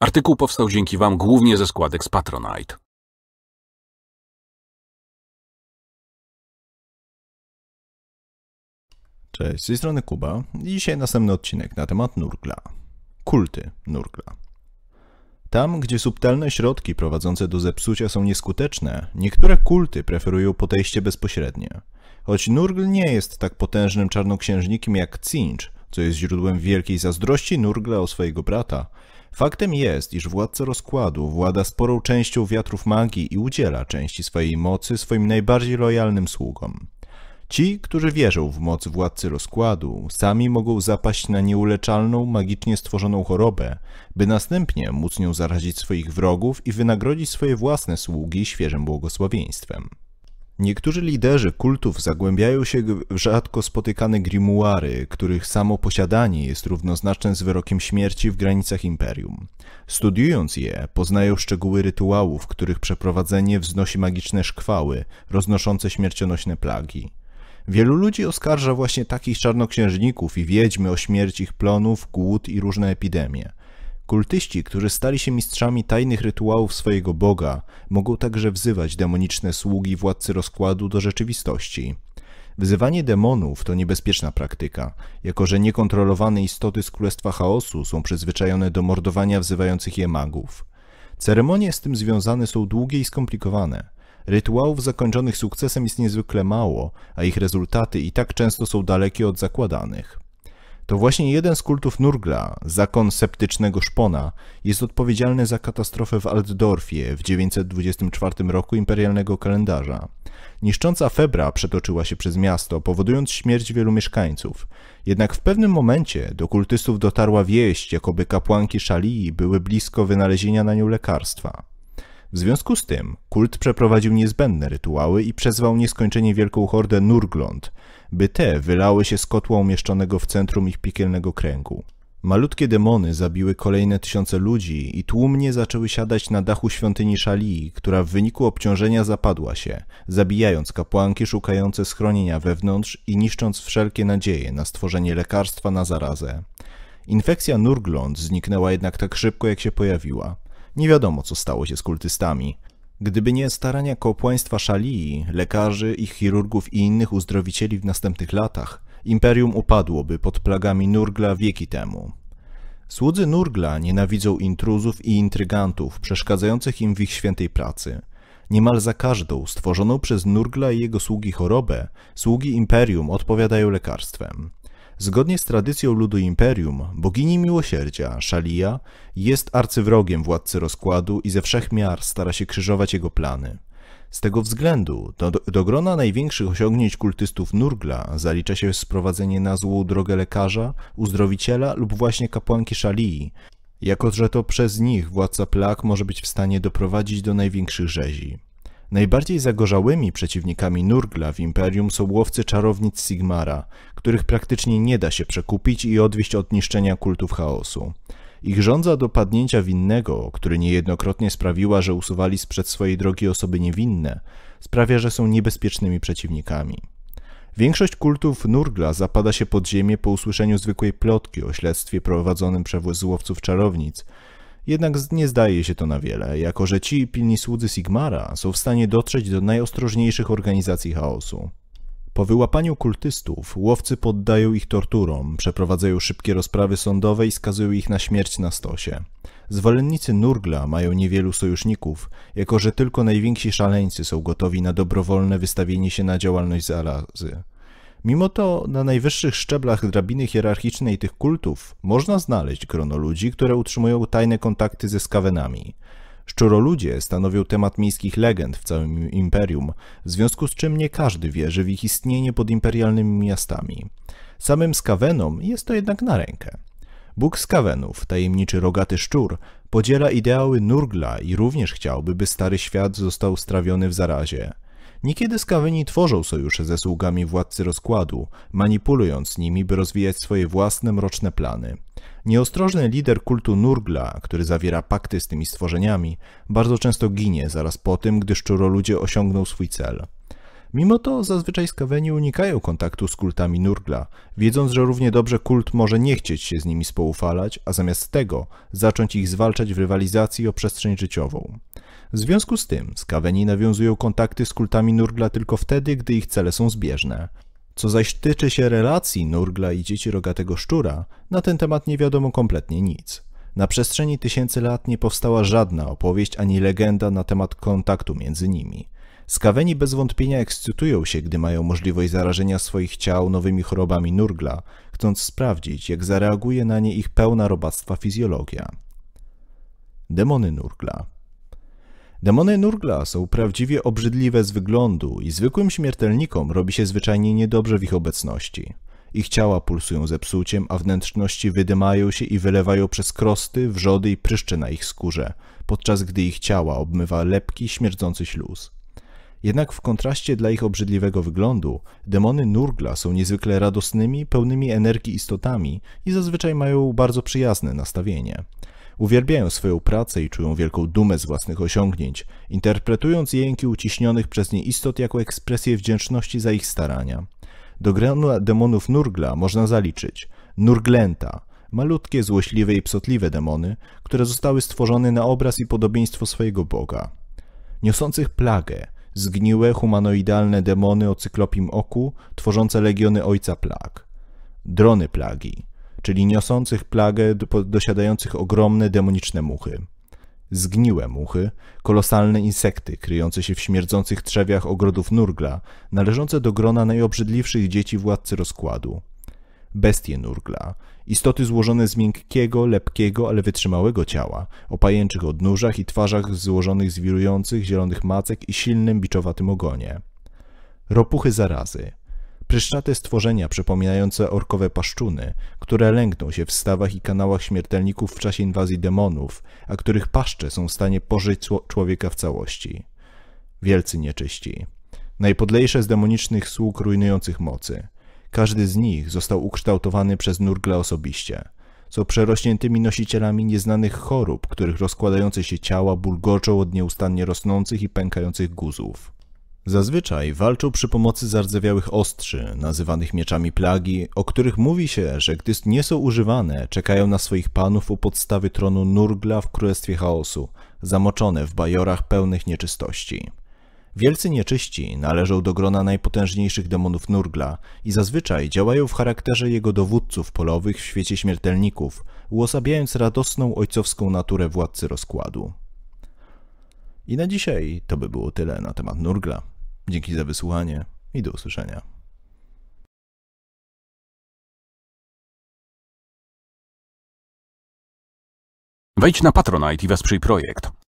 Artykuł powstał dzięki Wam głównie ze składek z Patronite. Cześć, z tej strony Kuba dzisiaj następny odcinek na temat nurgla. Kulty nurgla. Tam, gdzie subtelne środki prowadzące do zepsucia są nieskuteczne, niektóre kulty preferują podejście bezpośrednie. Choć nurgl nie jest tak potężnym czarnoksiężnikiem jak Cinch, co jest źródłem wielkiej zazdrości nurgla o swojego brata, Faktem jest, iż władca rozkładu włada sporą częścią wiatrów magii i udziela części swojej mocy swoim najbardziej lojalnym sługom. Ci, którzy wierzą w moc władcy rozkładu, sami mogą zapaść na nieuleczalną, magicznie stworzoną chorobę, by następnie móc nią zarazić swoich wrogów i wynagrodzić swoje własne sługi świeżym błogosławieństwem. Niektórzy liderzy kultów zagłębiają się w rzadko spotykane grimuary, których samo posiadanie jest równoznaczne z wyrokiem śmierci w granicach imperium. Studiując je, poznają szczegóły rytuałów, których przeprowadzenie wznosi magiczne szkwały, roznoszące śmiercionośne plagi. Wielu ludzi oskarża właśnie takich czarnoksiężników i wiedźmy o śmierć ich plonów, głód i różne epidemie. Kultyści, którzy stali się mistrzami tajnych rytuałów swojego boga, mogą także wzywać demoniczne sługi władcy rozkładu do rzeczywistości. Wzywanie demonów to niebezpieczna praktyka, jako że niekontrolowane istoty z Królestwa Chaosu są przyzwyczajone do mordowania wzywających je magów. Ceremonie z tym związane są długie i skomplikowane. Rytuałów zakończonych sukcesem jest niezwykle mało, a ich rezultaty i tak często są dalekie od zakładanych. To właśnie jeden z kultów Nurgla, zakon septycznego szpona, jest odpowiedzialny za katastrofę w Altdorfie w 924 roku imperialnego kalendarza. Niszcząca febra przetoczyła się przez miasto, powodując śmierć wielu mieszkańców. Jednak w pewnym momencie do kultystów dotarła wieść, jakoby kapłanki Szalii były blisko wynalezienia na nią lekarstwa. W związku z tym kult przeprowadził niezbędne rytuały i przezwał nieskończenie wielką hordę Nurglond, by te wylały się z kotła umieszczonego w centrum ich piekielnego kręgu. Malutkie demony zabiły kolejne tysiące ludzi i tłumnie zaczęły siadać na dachu świątyni Szalii, która w wyniku obciążenia zapadła się, zabijając kapłanki szukające schronienia wewnątrz i niszcząc wszelkie nadzieje na stworzenie lekarstwa na zarazę. Infekcja Nurglond zniknęła jednak tak szybko, jak się pojawiła nie wiadomo co stało się z kultystami. Gdyby nie starania kapłaństwa szalii, lekarzy, ich chirurgów i innych uzdrowicieli w następnych latach, imperium upadłoby pod plagami Nurgla wieki temu. Słudzy Nurgla nienawidzą intruzów i intrygantów przeszkadzających im w ich świętej pracy. Niemal za każdą stworzoną przez Nurgla i jego sługi chorobę, sługi imperium odpowiadają lekarstwem. Zgodnie z tradycją ludu imperium, bogini miłosierdzia, Szalia, jest arcywrogiem władcy rozkładu i ze wszech miar stara się krzyżować jego plany. Z tego względu do, do grona największych osiągnięć kultystów Nurgla zalicza się sprowadzenie na złą drogę lekarza, uzdrowiciela lub właśnie kapłanki Szalii, jako że to przez nich władca plag może być w stanie doprowadzić do największych rzezi. Najbardziej zagorzałymi przeciwnikami Nurgla w Imperium są łowcy czarownic Sigmara, których praktycznie nie da się przekupić i odwieść od niszczenia kultów chaosu. Ich żądza dopadnięcia winnego, który niejednokrotnie sprawiła, że usuwali sprzed swojej drogi osoby niewinne, sprawia, że są niebezpiecznymi przeciwnikami. Większość kultów Nurgla zapada się pod ziemię po usłyszeniu zwykłej plotki o śledztwie prowadzonym przez łowców czarownic, jednak nie zdaje się to na wiele, jako że ci pilni słudzy Sigmara są w stanie dotrzeć do najostrożniejszych organizacji chaosu. Po wyłapaniu kultystów, łowcy poddają ich torturom, przeprowadzają szybkie rozprawy sądowe i skazują ich na śmierć na stosie. Zwolennicy Nurgla mają niewielu sojuszników, jako że tylko najwięksi szaleńcy są gotowi na dobrowolne wystawienie się na działalność zarazy. Mimo to na najwyższych szczeblach drabiny hierarchicznej tych kultów można znaleźć grono ludzi, które utrzymują tajne kontakty ze skawenami. Szczuroludzie stanowią temat miejskich legend w całym imperium, w związku z czym nie każdy wierzy w ich istnienie pod imperialnymi miastami. Samym skawenom jest to jednak na rękę. Bóg skawenów, tajemniczy rogaty szczur, podziela ideały Nurgla i również chciałby, by stary świat został strawiony w zarazie. Niekiedy skaweni tworzą sojusze ze sługami władcy rozkładu, manipulując nimi, by rozwijać swoje własne mroczne plany. Nieostrożny lider kultu Nurgla, który zawiera pakty z tymi stworzeniami, bardzo często ginie zaraz po tym, gdy szczuroludzie osiągną swój cel. Mimo to zazwyczaj skaweni unikają kontaktu z kultami Nurgla, wiedząc, że równie dobrze kult może nie chcieć się z nimi spoufalać, a zamiast tego zacząć ich zwalczać w rywalizacji o przestrzeń życiową. W związku z tym skaweni nawiązują kontakty z kultami Nurgla tylko wtedy, gdy ich cele są zbieżne. Co zaś tyczy się relacji Nurgla i dzieci rogatego szczura, na ten temat nie wiadomo kompletnie nic. Na przestrzeni tysięcy lat nie powstała żadna opowieść ani legenda na temat kontaktu między nimi. Skaweni bez wątpienia ekscytują się, gdy mają możliwość zarażenia swoich ciał nowymi chorobami Nurgla, chcąc sprawdzić, jak zareaguje na nie ich pełna robactwa fizjologia. Demony Nurgla Demony Nurgla są prawdziwie obrzydliwe z wyglądu i zwykłym śmiertelnikom robi się zwyczajnie niedobrze w ich obecności. Ich ciała pulsują zepsuciem, a wnętrzności wydymają się i wylewają przez krosty, wrzody i pryszcze na ich skórze, podczas gdy ich ciała obmywa lepki, śmierdzący śluz. Jednak w kontraście dla ich obrzydliwego wyglądu, demony Nurgla są niezwykle radosnymi, pełnymi energii istotami i zazwyczaj mają bardzo przyjazne nastawienie. Uwielbiają swoją pracę i czują wielką dumę z własnych osiągnięć, interpretując jęki uciśnionych przez nie istot jako ekspresję wdzięczności za ich starania. Do grona demonów Nurgla można zaliczyć Nurglenta, malutkie, złośliwe i psotliwe demony, które zostały stworzone na obraz i podobieństwo swojego boga. Niosących plagę, zgniłe, humanoidalne demony o cyklopim oku, tworzące legiony ojca plag. Drony plagi, czyli niosących plagę dosiadających ogromne demoniczne muchy. Zgniłe muchy, kolosalne insekty kryjące się w śmierdzących trzewiach ogrodów Nurgla, należące do grona najobrzydliwszych dzieci władcy rozkładu. Bestie Nurgla, istoty złożone z miękkiego, lepkiego, ale wytrzymałego ciała, o pajęczych odnóżach i twarzach złożonych z wirujących zielonych macek i silnym biczowatym ogonie. Ropuchy zarazy, Pryszczate stworzenia przypominające orkowe paszczuny, które lękną się w stawach i kanałach śmiertelników w czasie inwazji demonów, a których paszcze są w stanie pożyć człowieka w całości. Wielcy nieczyści. Najpodlejsze z demonicznych sług rujnujących mocy. Każdy z nich został ukształtowany przez Nurgle osobiście. Są przerośniętymi nosicielami nieznanych chorób, których rozkładające się ciała bulgoczą od nieustannie rosnących i pękających guzów. Zazwyczaj walczył przy pomocy zardzewiałych ostrzy, nazywanych mieczami plagi, o których mówi się, że gdy nie są używane, czekają na swoich panów u podstawy tronu Nurgla w Królestwie Chaosu, zamoczone w bajorach pełnych nieczystości. Wielcy nieczyści należą do grona najpotężniejszych demonów Nurgla i zazwyczaj działają w charakterze jego dowódców polowych w świecie śmiertelników, uosabiając radosną ojcowską naturę władcy rozkładu. I na dzisiaj to by było tyle na temat Nurgla. Dzięki za wysłuchanie i do usłyszenia. Wejdź na Patronite i wesprzyj projekt.